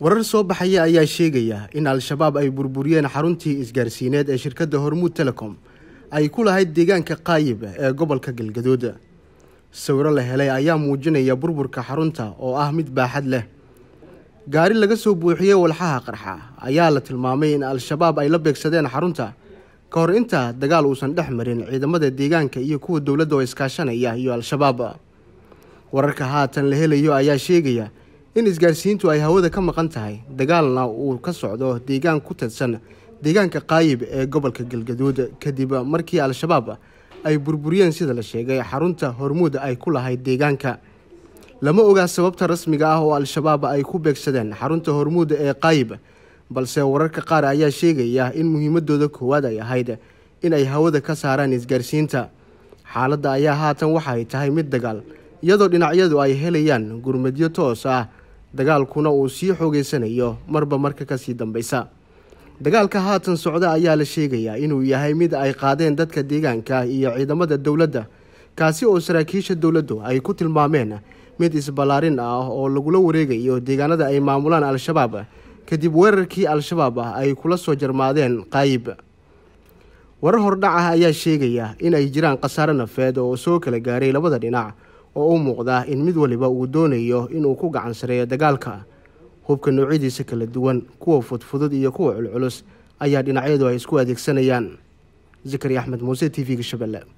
warar soo baxaya ayaa sheegaya in al-shabaab ay burburiyeen xaruntii isgaarsiineed ee shirkadda hormuud telecom ay ku lahayd deegaanka qaayib ee gobolka galgadood sawiro la helay ayaa muujinaya burburka xarunta oo ah mid baaxad leh gaari laga soo buuxiyey walxaha qarxa ayaa la tilmaamay in al-shabaab ay la beegsadeen xarunta ka hor intaa dagaal uusan dhex marin ciidamada deegaanka iyo kuwa dowladda oo iskaashanaya iyo al-shabaab wararka haatan la helayo ayaa sheegaya in isgaarsiintu ay hawada ka maqan tahay dagaalna uu ka socdo deegaan ku tirsan deegaanka qaayib ee gobolka galgaduud kadib markii al-shabaab ay burburiyeen sida la sheegay xarunta hormuud ay ku lahayd deegaanka lama ogaa sababta rasmiga ah oo al-shabaab ay ku beegsadeen xarunta hormuud ee qaayib balse wararka qaar ayaa sheegaya in muhiimadooda koowaad ay ahayd in ay hawada ka saaraan isgaarsiinta xaaladda ayaa haatan waxa ay tahay mid dagaal iyadoo dhinacyadu ay helayaan gurmadyo toos ah dagaalkuna uu sii xoogeysanayo marba marka kasii dambaysa dagaalka haatan socda ayaa la sheegayaa inuu yahay mid ay qaadeen dadka deegaanka iyo ciidamada dowladda kaasi oo saraakiisha dowladdu ay ku tilmaameen mid isballaarin ah oo lagula wareegayo deegaanada ay maamulaan al-shabaab kadib weerarkii al-shabaab ay kula soo jarmaadeen qaayib warar hordhac ah ayaa sheegaya in ay jiraan khasaare nafeed oo soo kala gaaray labada dhinac oo u muuqda in mid waliba uu doonayo inuu ku gacansareeyo dagaalka hubka noocyadiisa kala duwan kuwa fudfudud iyo kuwa culculus ayaa dhinacyadu ay isku adeegsanayaan zakari axmed muuse t v-ga shabeelle